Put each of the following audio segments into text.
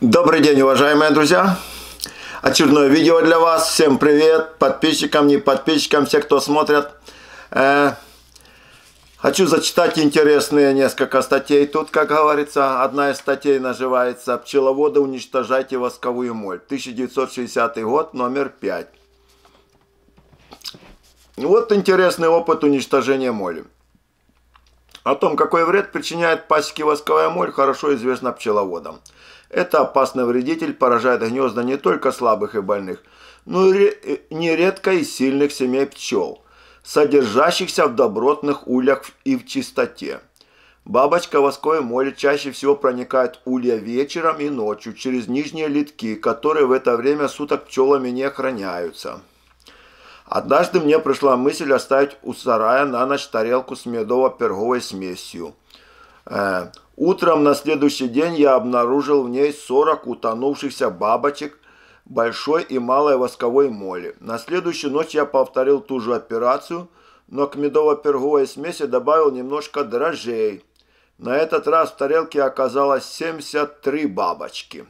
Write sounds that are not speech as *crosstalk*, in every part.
Добрый день, уважаемые друзья! Очередное видео для вас. Всем привет подписчикам, не подписчикам, все, кто смотрят. Э, хочу зачитать интересные несколько статей. Тут, как говорится, одна из статей называется «Пчеловоды уничтожайте восковую моль». 1960 год, номер 5. Вот интересный опыт уничтожения моли. О том, какой вред причиняет пасеки восковая моль, хорошо известно пчеловодам. Это опасный вредитель поражает гнезда не только слабых и больных, но и э, нередко и сильных семей пчел, содержащихся в добротных ульях и в чистоте. Бабочка в воское море чаще всего проникает улья вечером и ночью через нижние литки, которые в это время суток пчелами не охраняются. Однажды мне пришла мысль оставить у сарая на ночь тарелку с медово-перговой смесью. Э, Утром на следующий день я обнаружил в ней 40 утонувшихся бабочек большой и малой восковой моли. На следующую ночь я повторил ту же операцию, но к медово-перговой смеси добавил немножко дрожжей. На этот раз в тарелке оказалось 73 бабочки.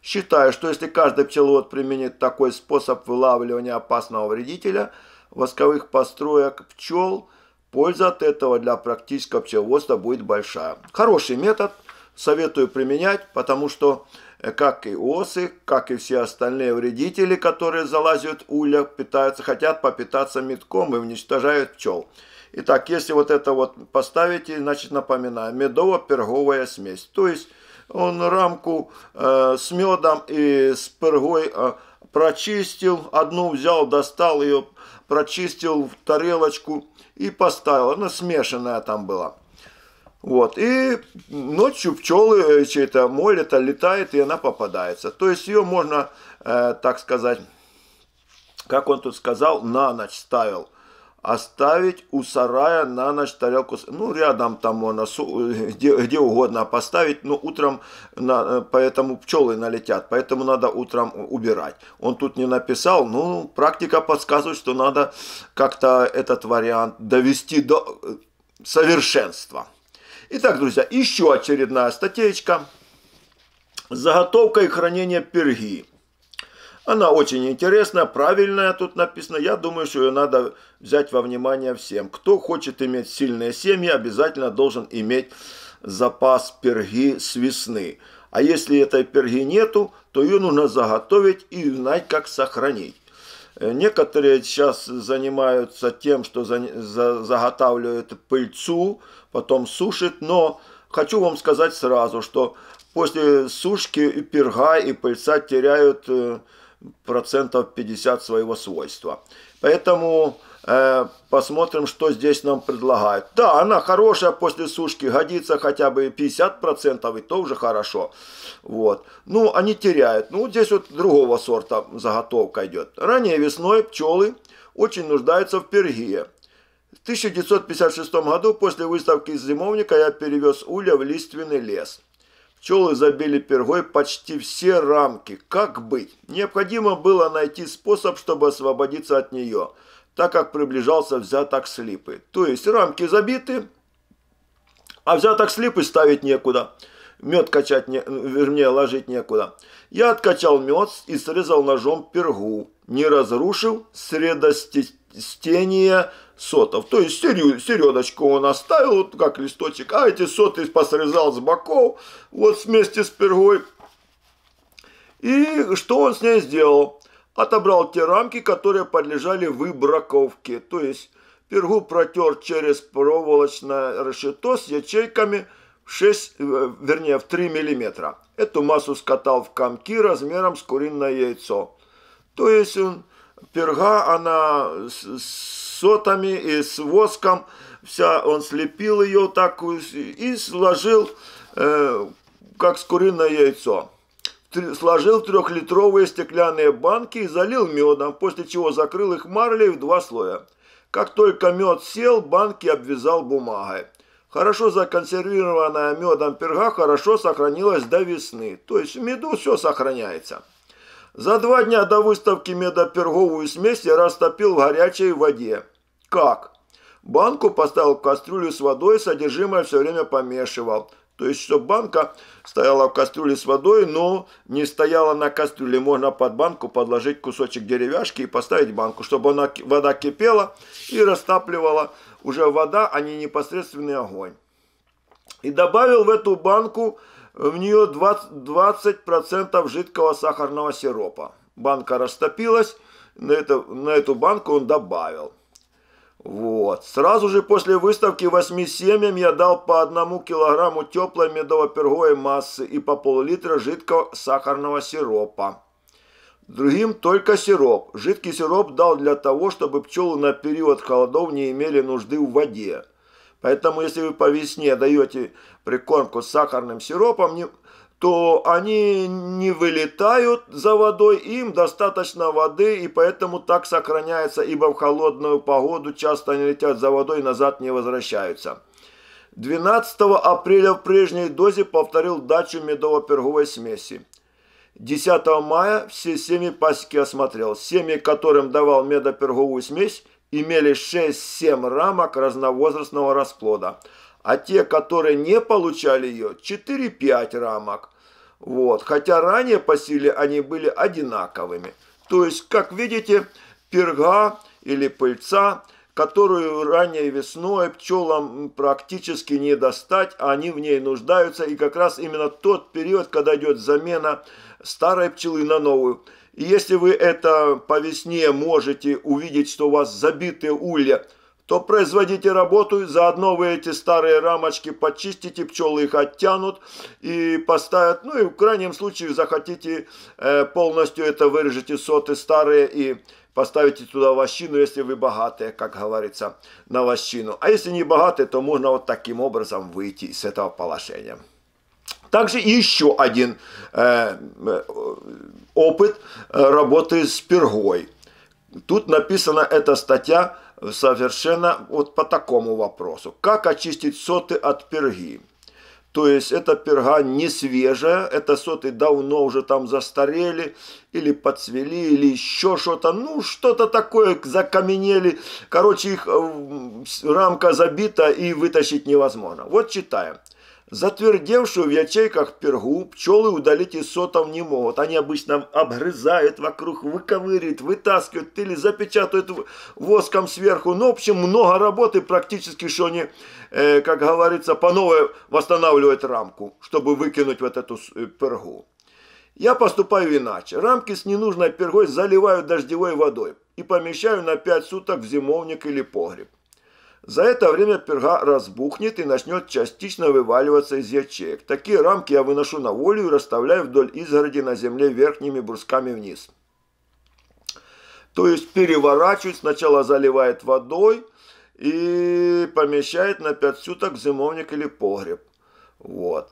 Считаю, что если каждый пчеловод применит такой способ вылавливания опасного вредителя восковых построек пчел – Польза от этого для практического пчеловодства будет большая. Хороший метод, советую применять, потому что э, как и осы, как и все остальные вредители, которые залазят в улья, питаются, хотят попитаться метком и уничтожают пчел. Итак, если вот это вот поставите, значит напоминаю, медово-перговая смесь. То есть он рамку э, с медом и с пергой э, прочистил, одну взял, достал ее, прочистил в тарелочку и поставил. Она смешанная там была. Вот. И ночью пчелы, чей-то э, моль летает, и она попадается. То есть ее можно, э, так сказать, как он тут сказал, на ночь ставил – оставить у сарая на ночь тарелку, ну, рядом там она, *laughs* где, где угодно поставить, но утром, на, э, поэтому пчелы налетят, поэтому надо утром убирать. Он тут не написал, но ну, практика подсказывает, что надо как-то этот вариант довести до э, совершенства. Итак, друзья, еще очередная статейка. Заготовка и хранение перги. Она очень интересная, правильная тут написано. Я думаю, что ее надо взять во внимание всем. Кто хочет иметь сильные семьи, обязательно должен иметь запас перги с весны. А если этой перги нету, то ее нужно заготовить и знать, как сохранить. Э, некоторые сейчас занимаются тем, что заготавливают пыльцу, потом сушат, но хочу вам сказать сразу, что после сушки и перга, и пыльца теряют э, процентов 50 своего свойства. Поэтому э, посмотрим, что здесь нам предлагают. Да, она хорошая после сушки, годится хотя бы 50%, и то уже хорошо. Вот. Ну, они теряют. Ну, здесь вот другого сорта заготовка идет. Ранее весной пчелы очень нуждаются в пергии. В 1956 году после выставки из зимовника я перевез улья в лиственный лес. Пчелы забили пергой почти все рамки. Как быть? Необходимо было найти способ, чтобы освободиться от нее, так как приближался взяток слипы. То есть рамки забиты, а взяток слипы ставить некуда. Мед качать, не, вернее, ложить некуда. Я откачал мед и срезал ножом пергу. Не разрушил средостение сотов. То есть середочку он оставил, вот как листочек, а эти соты посрезал с боков, вот вместе с пергой. И что он с ней сделал? Отобрал те рамки, которые подлежали выбраковке. То есть пергу протер через проволочное решето с ячейками 6, э, вернее, в 3 миллиметра. Эту массу скатал в комки размером с куриное яйцо. То есть он, перга, она с, сотами и с воском. Вся он слепил ее так и сложил, э, как с куриное яйцо. Сложил трехлитровые стеклянные банки и залил медом, после чего закрыл их марлей в два слоя. Как только мед сел, банки обвязал бумагой. Хорошо законсервированная медом перга хорошо сохранилась до весны. То есть в меду все сохраняется. За два дня до выставки медоперговую смесь я растопил в горячей воде. Как? Банку поставил в кастрюлю с водой, содержимое все время помешивал. То есть, чтобы банка стояла в кастрюле с водой, но не стояла на кастрюле. Можно под банку подложить кусочек деревяшки и поставить банку, чтобы она, вода кипела и растапливала уже вода, а не непосредственный огонь. И добавил в эту банку в нее 20%, 20 жидкого сахарного сиропа. Банка растопилась, на, это, на эту банку он добавил. Вот. Сразу же после выставки восьми семьям я дал по одному килограмму теплой медово перговой массы и по пол-литра жидкого сахарного сиропа. Другим только сироп. Жидкий сироп дал для того, чтобы пчелы на период холодов не имели нужды в воде. Поэтому, если вы по весне даете прикормку с сахарным сиропом, то они не вылетают за водой, им достаточно воды, и поэтому так сохраняется, ибо в холодную погоду часто они летят за водой и назад не возвращаются. 12 апреля в прежней дозе повторил дачу медово-перговой смеси. 10 мая все семьи пасеки осмотрел. Семьи, которым давал медоперговую смесь, имели 6-7 рамок разновозрастного расплода, а те, которые не получали ее, 4-5 рамок. Вот. Хотя ранее по силе они были одинаковыми. То есть, как видите, перга или пыльца, которую ранее весной пчелам практически не достать, а они в ней нуждаются. И как раз именно тот период, когда идет замена старой пчелы на новую – и если вы это по весне можете увидеть, что у вас забиты улья, то производите работу, и заодно вы эти старые рамочки почистите, пчелы их оттянут и поставят. Ну и в крайнем случае захотите э, полностью это вырежете соты старые и поставите туда вощину, если вы богатые, как говорится, на вощину. А если не богатые, то можно вот таким образом выйти из этого положения. Также еще один э, э опыт э, работы с пергой. Тут написана эта статья совершенно вот по такому вопросу. Как очистить соты от перги? То есть эта перга не свежая, это соты давно уже там застарели, или подцвели, или еще что-то, ну что-то такое, закаменели. Короче, их э, рамка забита и вытащить невозможно. Вот читаем. Затвердевшую в ячейках пергу пчелы удалить из сотов не могут. Они обычно обгрызают вокруг, выковыривают, вытаскивают или запечатают воском сверху. Но, ну, в общем, много работы практически, что они, э, как говорится, по новой восстанавливают рамку, чтобы выкинуть вот эту э, пергу. Я поступаю иначе. Рамки с ненужной пергой заливаю дождевой водой и помещаю на 5 суток в зимовник или погреб. За это время перга разбухнет и начнет частично вываливаться из ячеек. Такие рамки я выношу на волю и расставляю вдоль изгороди на земле верхними брусками вниз. То есть переворачивает, сначала заливает водой и помещает на 5 суток зимовник или погреб. Вот.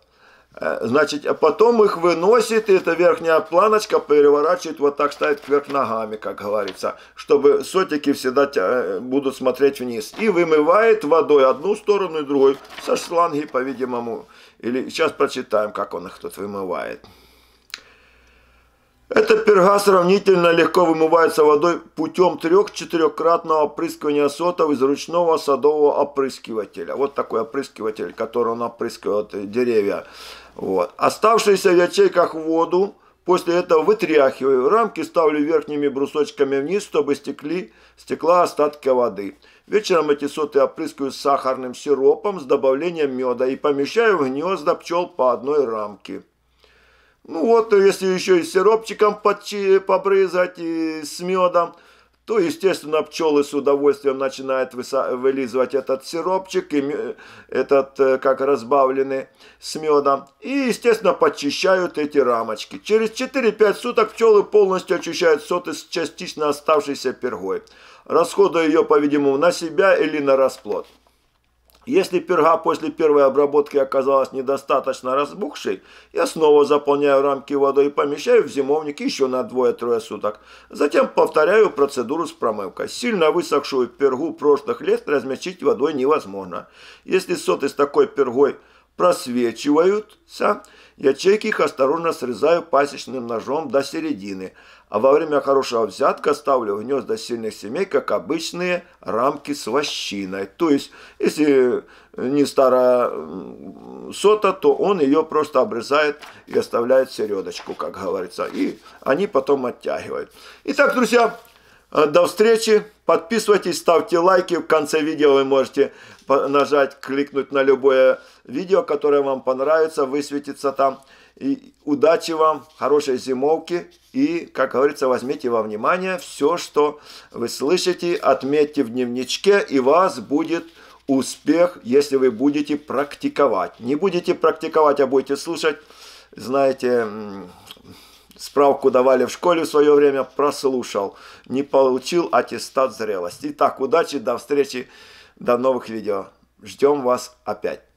Э, значит, а потом их выносит, и эта верхняя планочка переворачивает, вот так ставит кверх ногами, как говорится, чтобы сотики всегда э, будут смотреть вниз. И вымывает водой одну сторону и другую, со шланги, по-видимому. Или сейчас прочитаем, как он их тут вымывает. Эта перга сравнительно легко вымывается водой путем трех-четырехкратного опрыскивания сотов из ручного садового опрыскивателя. Вот такой опрыскиватель, который он опрыскивает э, деревья. Вот. Оставшуюся в ячейках воду после этого вытряхиваю. Рамки ставлю верхними брусочками вниз, чтобы стекли, стекла остатка воды. Вечером эти соты опрыскиваю сахарным сиропом с добавлением меда и помещаю в гнезда пчел по одной рамке. Ну вот, если еще и сиропчиком подчи, побрызгать, и с медом, то, естественно, пчелы с удовольствием начинают вылизывать этот сиропчик, и этот э, как разбавленный с медом. И, естественно, подчищают эти рамочки. Через 4-5 суток пчелы полностью очищают соты с частично оставшейся пергой, расходуя ее, по-видимому, на себя или на расплод. Если перга после первой обработки оказалась недостаточно разбухшей, я снова заполняю рамки водой и помещаю в зимовник еще на двое-трое суток. Затем повторяю процедуру с промывкой. Сильно высохшую пергу прошлых лет размягчить водой невозможно. Если соты с такой пергой – просвечиваются, ячейки их осторожно срезаю пасечным ножом до середины, а во время хорошего взятка ставлю в гнезда сильных семей, как обычные рамки с вощиной. То есть, если не старая сота, то он ее просто обрезает и оставляет середочку, как говорится, и они потом оттягивают. Итак, друзья, Э, до встречи. Подписывайтесь, ставьте лайки. В конце видео вы можете нажать, кликнуть на любое видео, которое вам понравится, высветится там. И удачи вам, хорошей зимовки. И, как говорится, возьмите во внимание все, что вы слышите, отметьте в дневничке, и вас будет успех, если вы будете практиковать. Не будете практиковать, а будете слушать, знаете, Справку давали в школе в свое время, прослушал. Не получил аттестат зрелости. Итак, удачи, до встречи, до новых видео. Ждем вас опять.